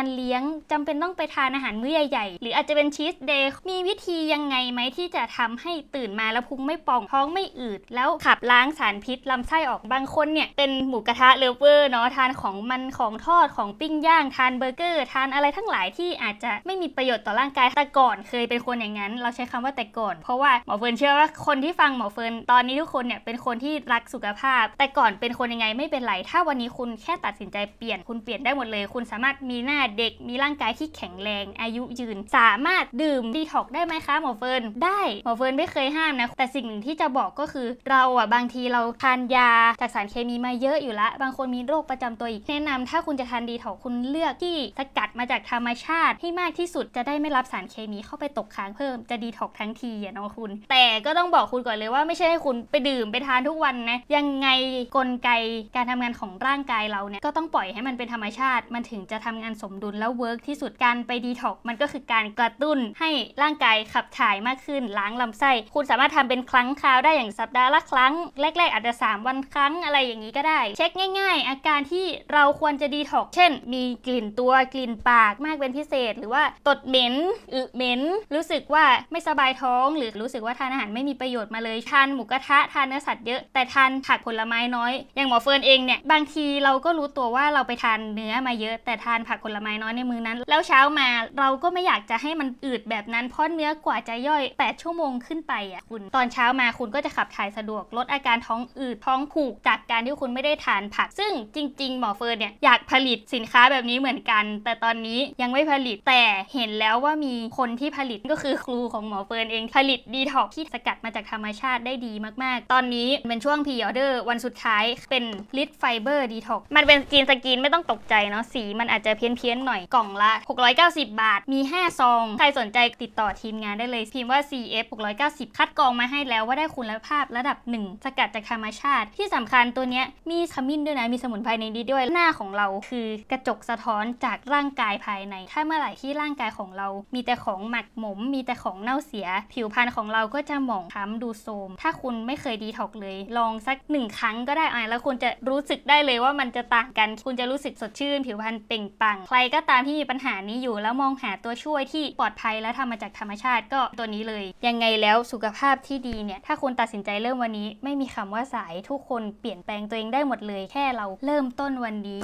านเลี้ยงจำเป็นต้องไปทานอาหารมื้อใหญ่ๆ หรืออาจจะเป็นชีสเดย์มีวิธียังไงไหมที่จะทำให้ตื่นมาแล้วพุงไม่ป่อง ท้องไม่อืดแล้วขับล้างสารพิษลำไส้ออกบางคนเนี่ยเป็นหมูกระทะเลเวอร์เนาะ ทานของมันของทอดของปิ้งย่าง ทานเบอร์เกอร์ทานอะไรทั้งหลายที่อาจจะไม่มีประโยชน์ต่อร่างกายแต่ก่อนเคยเป็นคนอย่างนั้นเราใช้คำว่าแต่ก่อนเพราะว่าหมอเฟิร์นเชื่อว่าคนที่ฟังหมอเฟิร์นตอนนี้ทุกคนเนี่ยเป็นคนที่รักสุขภาพ แต่ก่อนเป็นคนยังไงไม่เป็นไรถ้าวันนี้คุณแค่ตัดสินใจเปลี่ยนคุณเปลี่ยนได้หมดเลย คุณสามารถมีหน้าเด็กมีร่างกายที่แข็งแรงอายุยืนสามารถดื่มดีท็อกได้ไหมคะหมอเฟิร์น ได้ หมอเฟิร์นไม่เคยห้ามนะ แต่สิ่งหนึ่งที่จะบอกก็คือเราอ่ะบางทีเราทานยา จากสารเคมีมาเยอะอยู่ละบางคนมีโรคประจำตัวอีก แนะนำถ้าคุณจะทานดีท็อกคุณเลือกที่สกัดมาจากธรรมชาติ ให้มากที่สุดจะได้ไม่รับสารเคมีเข้าไปตกค้างเพิ่ม จะดีท็อกทั้งทีอย่าเนองคุณ แต่ก็ต้องบอกคุณก่อนเลยว่าไม่ใช่ให้คุณไปดื่มไปทานทุกวันนะยังไงกลไกการทำงานของร่างกายเราเนี่ยก็ต้องปล่อยให้มันเป็นธรรมชาติมันถึงจะทำงานสมดุลแล้วเวิร์กที่สุดการไปดีท็อกมันก็คือการกระตุ้นให้ร่างกายขับถ่ายมากขึ้นล้างลำไส้ คุณสามารถทำเป็นครั้งคราวได้อย่างสัปดาห์ละครั้งแรกๆอาจจะ3วันครั้งอะไรอย่างนี้ก็ได้ เช็คง่ายๆ อาการที่เราควรจะดีท็อกเช่นมีกลิ่นตัวกลิ่นปากมากเป็นพิเศษ หรือว่าตดเหม็นอึเหม็น รู้สึกว่าไม่สบายท้องหรือรู้สึกว่าทานอาหารไม่มีประโยชน์มาเลยทานหมูกระทะทานเนื้อสัตว์เยอะแต่ทานผักผลไม้น้อย อย่างหมอเฟิร์นเองเนี่ยบางทีเราก็รู้ตัวว่าเราไปทานเนื้อมาเยอะแต่ทานผักผลไม้ม้น้อยในมือนั้น แล้วเช้ามาเราก็ไม่อยากจะให้มันอืดแบบนั้น เพราะเนื้อกว่าจะย่อย8ชั่วโมงขึ้นไปอ่ะคุณตอนเช้ามาคุณก็จะขับถ่ายสะดวกลดอาการท้องอืดท้องผูก จากการที่คุณไม่ได้ทานผักซึ่งจริงๆหมอเฟิร์นเนี่ยอยากผลิตสินค้าแบบนี้เหมือนกัน แต่ตอนนี้ยังไม่ผลิตแต่เห็นแล้วว่ามีคนที่ผลิตก็คือครูของหมอเฟิร์นเอง ผลิตดีท็อกที่สกัดมาจากธรรมชาติได้ดีมาก ๆตอนนี้เป็นช่วงพีออเดอร์วันสุดท้ายเป็นลิทไฟเบอร์ดีท็อกมันเป็นสกินสกินไม่ต้องตกใจเนาะสีมันอาจจะเพี้ยนเพี้ยนงหน่อยกล่องละ 690 บาท มี 5 ซอง ใครสนใจติดต่อทีมงานได้เลย พิมพ์ว่า CF 690 คัดกรองมาให้แล้วว่าได้คุณภาพระดับ1สกัดจากธรรมชาติ ที่สำคัญตัวเนี้ยมีขมิ้นด้วยนะ มีสมุนไพรในนี้ด้วย หน้าของเราคือกระจกสะท้อนจากร่างกายภายใน ถ้าเมื่อไหร่ที่ร่างกายของเรา มีแต่ของหมักหมม มีแต่ของเน่าเสีย ผิวพรรณของเราก็จะหมองคล้ำดูโทรมถ้าคุณไม่เคยดีท็อกเลย ลองสักหนึ่งครั้งก็ได้อ่ะแล้วคุณจะรู้สึกได้เลยว่ามันจะต่างกัน คุณจะรู้สึกสดชื่นผิวพรรณเปล่งปังใครก็ตามที่มีปัญหานี้อยู่แล้วมองหาตัวช่วยที่ปลอดภัยและทำมาจากธรรมชาติก็ตัวนี้เลย ยังไงแล้วสุขภาพที่ดีเนี่ยถ้าคุณตัดสินใจเริ่มวันนี้ไม่มีคำว่าสายทุกคนเปลี่ยนแปลงตัวเองได้หมดเลยแค่เราเริ่มต้นวันนี้